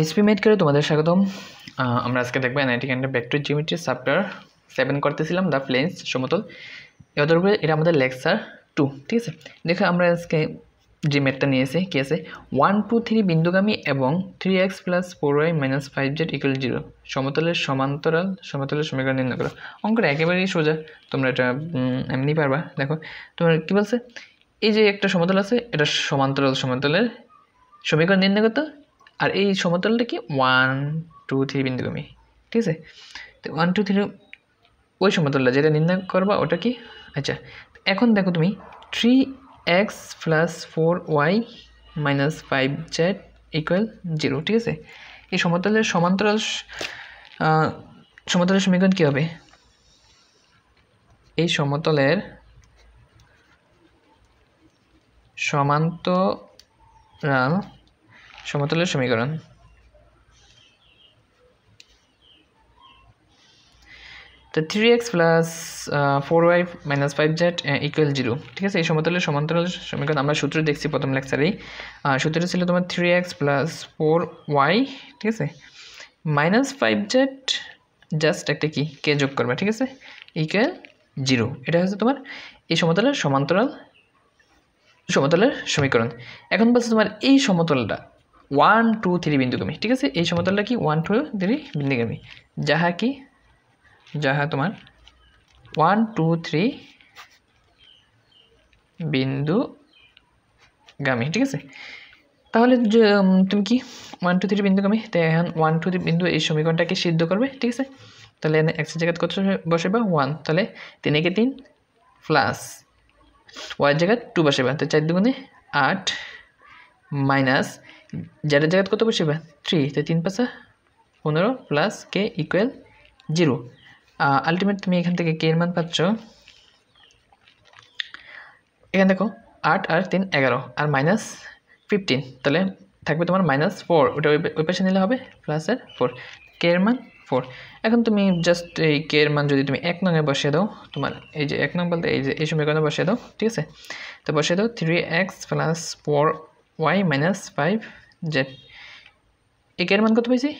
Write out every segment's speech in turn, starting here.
SP করে তোমাদের স্বাগতম আমরা আজকে দেখবো analytic and vector geometry chapter seven করতেছিলাম দ্য প্লেন্স সমতল এবার উপরে এটা আমাদের লেকচার টু ঠিক আছে দেখো আমরা আজকে যে ম্যাটটা নিয়েছি কী আছে ওয়ান টু থ্রি বিন্দুগামী এবং three x plus four y minus five z equal zero সমতলের সমান্তরাল সমতলের সমীকরণ নির্ণয় করো অঙ্কটা একেবারেই সোজা তোমরা এটা এমনি পারবা দেখো তোমার কী বলছে এই যে একটা সমতল আছে এটা সমান্তরাল সমান্তলের সমীকরণ নির্ণয় করতো আর এই সমতলটা কি ওয়ান টু থ্রি বিন্দুগামী ঠিক আছে তো ওয়ান টু থ্রি ওই সমতলটা যেটা নির্ণয় করবা ওটা কি আচ্ছা এখন দেখো তুমি three x plus four y minus five z equal zero ঠিক আছে এই সমতলের সমান্তরাল সমতলের সমীকরণ কী হবে এই সমতলের সমান্তরাল সমতলের সমীকরণ তো three x plus four y minus five z equal zero ঠিক আছে এই সমতলের সমান্তরাল সমীকরণ আমরা সূত্র দেখছি প্রথম লেকচারেই সূত্র ছিল তোমার three x plus four y ঠিক আছে মাইনাস ফাইভ জেড জাস্ট একটা কি কে যোগ করবে ঠিক আছে ইকুয়াল জিরো এটা হচ্ছে তোমার এই সমতলের সমান্তরাল সমতলের সমীকরণ এখন বলছে তোমার এই সমতলটা ওয়ান টু থ্রি বিন্দুগামী ঠিক আছে এই সমতলটা কি ওয়ান টু থ্রি বিন্দুগামী যাহা কি যাহা তোমার ওয়ান টু থ্রি বিন্দুগামী ঠিক আছে তাহলে তুমি কি ওয়ান টু থ্রি বিন্দুগামী তাই এখন ওয়ান টু থ্রি বিন্দু এই সমীকরণটাকে সিদ্ধ করবে ঠিক আছে তাহলে এক্সের জায়গায় কত বসে বা ওয়ান তাহলে তিনেকে তিন প্লাস ওয়ার জায়গায় টু বসে বা তো চার দুগুণে আট মাইনাস জেডের জায়গায় কত বসে থ্রি তো তিন পাশে পনেরো plus k equal zero ultimate তুমি এখান থেকে কে এর মান পাচ্ছ এখানে দেখো আট আর তিন এগারো আর মাইনাস ফিফটিন তাহলে থাকবে তোমার মাইনাস ফোর ওটা ওই পাশে নিলে হবে প্লাসের ফোর কে এর মান ফোর এখন তুমি জাস্ট এই কে এর মান যদি তুমি এক নঙে বসিয়ে দাও তোমার এই যে এক নং বলতে এই যে এই সময় বসিয়ে দাও ঠিক আছে তো বসিয়ে দাও three x plus four y minus five z একে এর মান কত পেয়েছি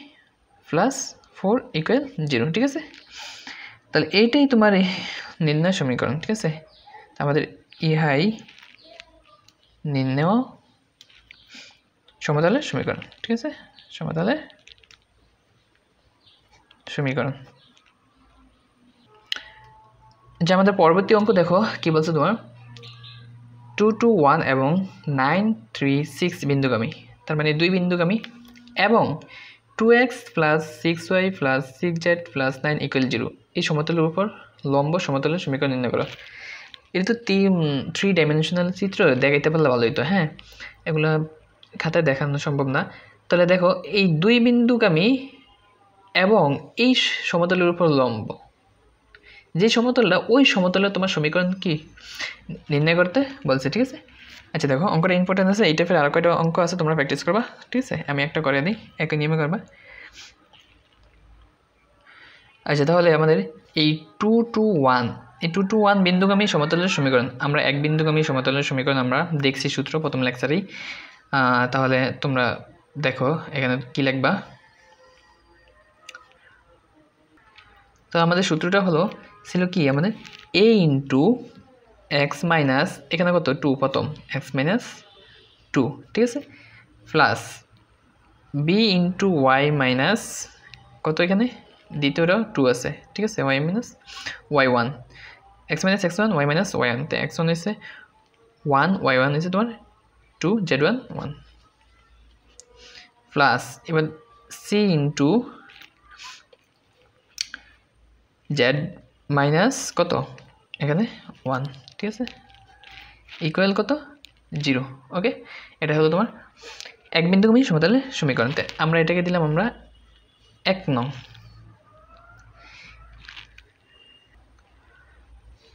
প্লাস ফোর ইকুয়াল জিরো ঠিক আছে তাহলে এইটাই তোমার নির্ণয় সমীকরণ ঠিক আছে আমাদের ইহাই নির্ণয় সমতলের সমীকরণ ঠিক আছে সমতলের সমীকরণ যে আমাদের পরবর্তী অঙ্ক দেখো কি বলছে তোমার টু টু ওয়ান এবং নাইন থ্রি সিক্স বিন্দুগামী তার মানে দুই বিন্দুগামী এবং two x plus six y plus six z plus nine equal zero এই সমতলের উপর লম্ব সমতলের সমীকরণ নির্ণয় করা এটা তো তিন থ্রি ডাইমেনশনাল চিত্র দেখাইতে পারলে ভালো হইতো হ্যাঁ এগুলো খাতায় দেখানো সম্ভব না তাহলে দেখো এই দুই বিন্দুগামী এবং এই সমতলের উপর লম্ব যে সমতলটা ওই সমতলে তোমার সমীকরণ কি নির্ণয় করতে বলছে ঠিক আছে আচ্ছা দেখো অঙ্কটা ইম্পর্টেন্ট আছে এই টাইপের আর কয়টা অঙ্ক আছে তোমরা প্র্যাকটিস করবা ঠিক আছে আমি একটা করে দিই একই নিয়মে করবা আচ্ছা তাহলে আমাদের এই টু টু ওয়ান এই টু টু ওয়ান বিন্দুগামী সমতলের সমীকরণ আমরা এক বিন্দুগামী সমতলের সমীকরণ আমরা দেখছি সূত্র প্রথম লেকচারেই তাহলে তোমরা দেখো এখানে কি লেখবা তো আমাদের সূত্রটা হলো ছিল কি আমাদের এ ইন্টু এক্স মাইনাস এখানে কত টু প্রথম এক্স মাইনাস টু ঠিক আছে plus b into y minus কত এখানে দ্বিতীয়টা টু আছে ঠিক আছে y minus y one x minus x one y minus y one তো এক্স ওয়ান হয়েছে ওয়ান ওয়াই ওয়ান হয়েছে তোমার two z one one plus এবার সি ইন্টু জেড মাইনাস কত এখানে ওয়ান ঠিক আছে ইকুয়াল কত জিরো ওকে এটা হলো তোমার এক কমি সমতলের সমীকরণতে আমরা এটাকে দিলাম আমরা এক নং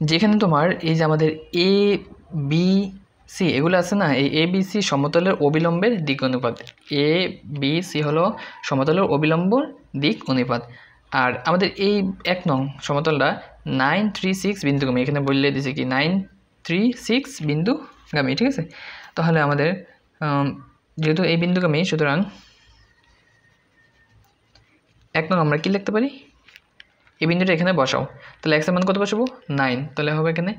যেখানে তোমার এই যে আমাদের এ বি সি এগুলো আছে না এই এ বি সি সমতলের অবিলম্বের দিক অনুপাত এ বি সি হলো সমতলের অবিলম্বর দিক অনুপাত আর আমাদের এই এক নং সমতলটা নাইন থ্রি সিক্স বিন্দুগামী এখানে বললে দিয়েছে কি নাইন থ্রি সিক্স বিন্দুগামী ঠিক আছে তাহলে আমাদের যেহেতু এই বিন্দুগামী সুতরাং এক নং আমরা কি লিখতে পারি এই বিন্দুটা এখানে বসাও তাহলে এক্সের মান কত বসাবো নাইন তাহলে হবে এখানে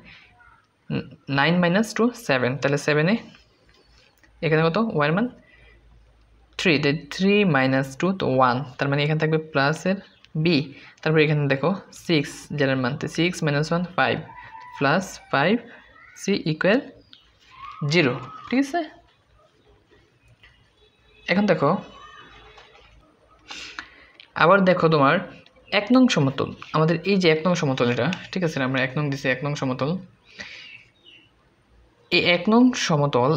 নাইন মাইনাস টু সেভেন তাহলে সেভেনে এখানে কত ওয়ান মান থ্রি থ্রি মাইনাস টু তো ওয়ান তার মানে এখানে থাকবে প্লাসের বি তারপর এখানে দেখো সিক্স জেলার মানতে six minus one five plus five c equal zero ঠিক আছে এখন দেখো আবার দেখো তোমার এক নং সমতল আমাদের এই যে এক নং সমতল এটা ঠিক আছে আমরা এক নং দিছি এক নং সমতল এই এক নং সমতল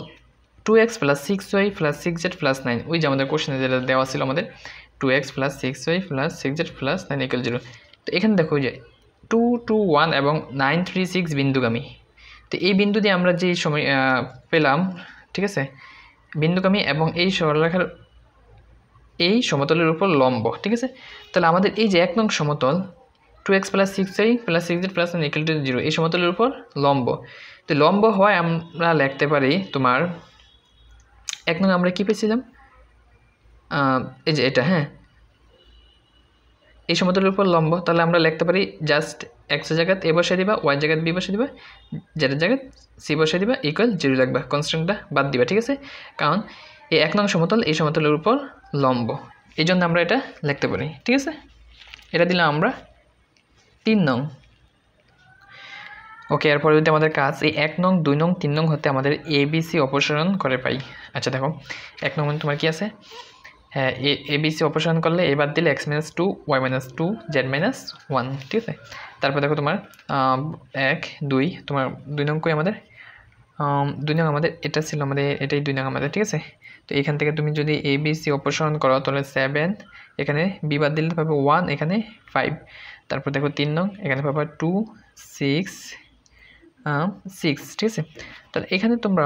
two x plus six y plus six z plus nine ওই যে আমাদের কোশ্চেনে যেটা দেওয়া ছিল আমাদের two x plus six y plus six z plus nine equal zero তো এখানে দেখো যে টু টু ওয়ান এবং নাইন থ্রি সিক্স বিন্দুগামী তো এই বিন্দু দিয়ে আমরা যে সময় পেলাম ঠিক আছে বিন্দুগামী এবং এই সরলরেখার এই সমতলের উপর লম্ব ঠিক আছে তাহলে আমাদের এই যে এক নং সমতল টু এক্স প্লাস সিক্স এই plus six z plus equal to zero এই সমতলের উপর লম্ব তো লম্ব হওয়ায় আমরা লিখতে পারি তোমার এক নং আমরা কী পেয়েছিলাম এই যে এটা হ্যাঁ এই সমতলের উপর লম্ব তাহলে আমরা লিখতে পারি জাস্ট এক্সের জায়গাত এ বসে দিবা ওয়াই জায়গাত বি বসে দিবা জেডের জায়গাত সি বসে দিবা ইকুয়াল জিরো রাখবা কনস্ট্যান্টটা বাদ দিবা ঠিক আছে কারণ এই এক নং সমতল এই সমতলের উপর লম্ব এই জন্য আমরা এটা লিখতে পারি ঠিক আছে এটা দিলাম আমরা তিন নং ওকে এরপরে যদি আমাদের কাজ এই এক নং দুই নং তিন নং হতে আমাদের এবিসি অপসারণ করে পাই আচ্ছা দেখো এক নং মানে তোমার কি আছে হ্যাঁ এ বিসি অপারেশন করলে এবার দিলে X minus two Y minus two Z minus one ঠিক আছে তারপর দেখো তোমার এক দুই তোমার দুই নং কই আমাদের দুই নং আমাদের এটা ছিল আমাদের এটাই দুই নং আমাদের ঠিক আছে তো এখান থেকে তুমি যদি এ বি সি অপসারণ করো তাহলে সেভেন এখানে বি বাদ দিলে পাবে ওয়ান এখানে ফাইভ তারপর দেখো তিন নং এখানে পাবে টু সিক্স সিক্স ঠিক আছে তাহলে এখানে তোমরা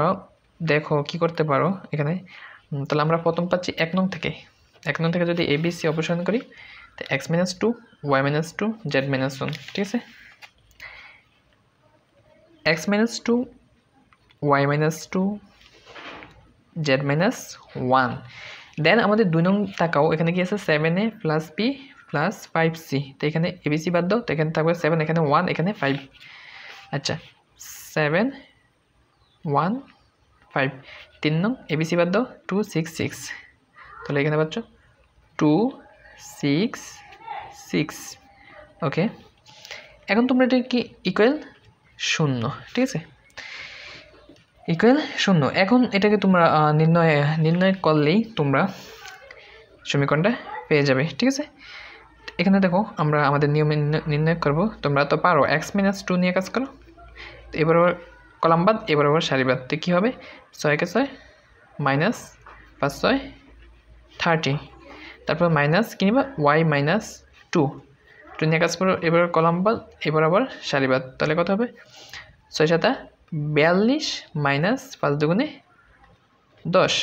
দেখো কি করতে পারো এখানে তাহলে আমরা প্রথম পাচ্ছি এক নং থেকে এক নং থেকে যদি এবিসি অপসারণ করি তো X minus two Y minus two Z minus one ঠিক আছে X minus two Y minus two Z minus one then আমাদের দুই নং টাকাও এখানে কি আছে seven A plus B plus five C তো এখানে এবিসি বাদ দাও তো এখানে থাকবে সেভেন এখানে ওয়ান এখানে ফাইভ আচ্ছা সেভেন ওয়ান ফাইভ তিন নং এবিসি বাদ দাও টু সিক্স সিক্স তাহলে এখানে পাচ্ছ টু সিক্স সিক্স ওকে এখন তোমরা এটা কি ইকুয়াল শূন্য ঠিক আছে ইকুয়াল শূন্য এখন এটাকে তোমরা নির্ণয় নির্ণয় করলেই তোমরা সমীকরণটা পেয়ে যাবে ঠিক আছে এখানে দেখো আমরা আমাদের নিয়মে নির্ণয় করবো তোমরা তো পারো এক্স মাইনাস টু নিয়ে কাজ করো এবার কলাম বাদ এবার আবার সারি বাদ তো কী হবে ছয়কে ছয় মাইনাস পাঁচ ছয় থার্টি তারপর মাইনাস কিংবা ওয়াই মাইনাস টু টু নিয়ে কাজ করো এবার কলাম বাদ এবার আবার সারি বাদ তাহলে কত হবে ছয় সাতা বিয়াল্লিশ মাইনাস পাঁচ দুগুণে দশ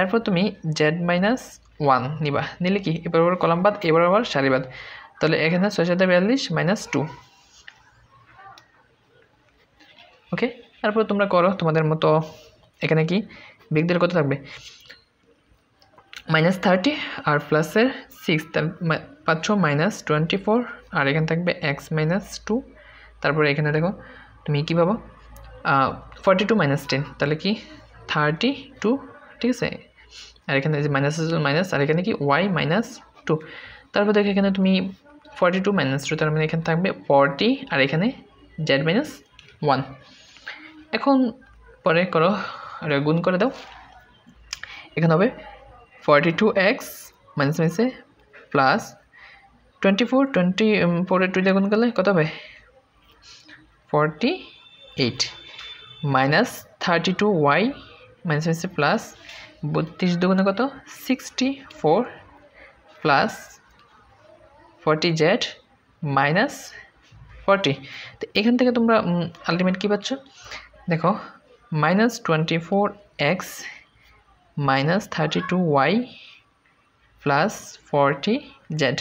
এরপর তুমি জেড মাইনাস ওয়ান নিবা নিলে কি এবার আবার কলাম বাদ এবার আবার সারি বাদ তাহলে এখানে ছয় সাতা বিয়াল্লিশ মাইনাস টু ওকে তারপরে তোমরা করো তোমাদের মতো এখানে কি বিগদের কত থাকবে মাইনাস থার্টি আর প্লাসের সিক্স পাচ্ছ মাইনাস টোয়েন্টি ফোর আর এখানে থাকবে এক্স মাইনাস টু তারপরে এখানে দেখো তুমি কী পাবো ফর্টি টু মাইনাস টেন তাহলে কি থার্টি টু ঠিক আছে আর এখানে যে মাইনাস মাইনাস আর এখানে কি ওয়াই মাইনাস টু তারপর দেখো এখানে তুমি ফর্টি টু মাইনাস টু তার মানে এখানে থাকবে ফর্টি আর এখানে জেড মাইনাস ওয়ান এখন পরে করো এটা গুণ করে দাও এখানে হবে ফর্টি টু এক্স মাইনাস মাইনাসে plus twenty four twenty four two দিয়ে গুণ করলে কত হবে forty eight minus thirty two Y minus মাইনাসে প্লাস বত্রিশ দুগুণে কত sixty four plus forty Z minus forty তো এখান থেকে তোমরা আলটিমেট কী পাচ্ছ দেখো minus twenty four X minus thirty two Y plus forty Z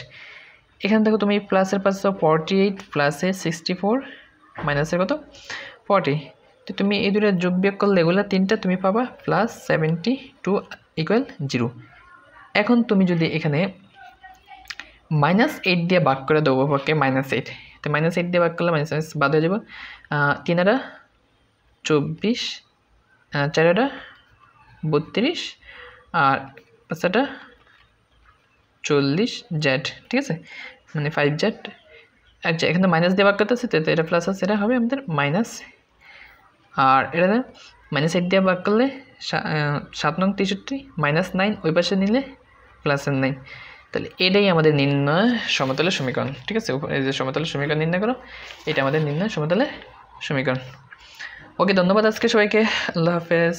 এখান থেকে তুমি প্লাসের পাশে ফর্টি এইট প্লাসে সিক্সটি ফোর মাইনাসের কত ফর্টি তো তুমি এই দুটো যোগ বিয়োগ করলে এগুলো তিনটা তুমি পাবা plus seventy two equal zero এখন তুমি যদি এখানে মাইনাস এইট দিয়ে ভাগ করে দেবো পক্ষে মাইনাস এইট তো মাইনাস এইট দিয়ে ভাগ করলে মাইনাস বাদ হয়ে যাবো তিনারা চব্বিশ হ্যাঁ, চারোটা বত্রিশ আর পাঁচটা চল্লিশ জ্যাট ঠিক আছে মানে ফাইভ জ্যাট আচ্ছা এখানে মাইনাস দেওয়ার কথা আছে তো এটা প্লাস আছে এটা হবে আমাদের মাইনাস আর এটা মাইনাস এইট দিয়ে বাক করলে সাত নং তেষট্টি মাইনাস নাইন ওই পাশে নিলে প্লাসের নাইন তাহলে এটাই আমাদের নির্ণয় সমতলে সমীকরণ ঠিক আছে এই যে সমতলে সমীকরণ নির্ণয় করো এটা আমাদের নির্ণয় সমতলে সমীকরণ ওকে ধন্যবাদ আজকে সবাইকে আল্লাহ হাফেজ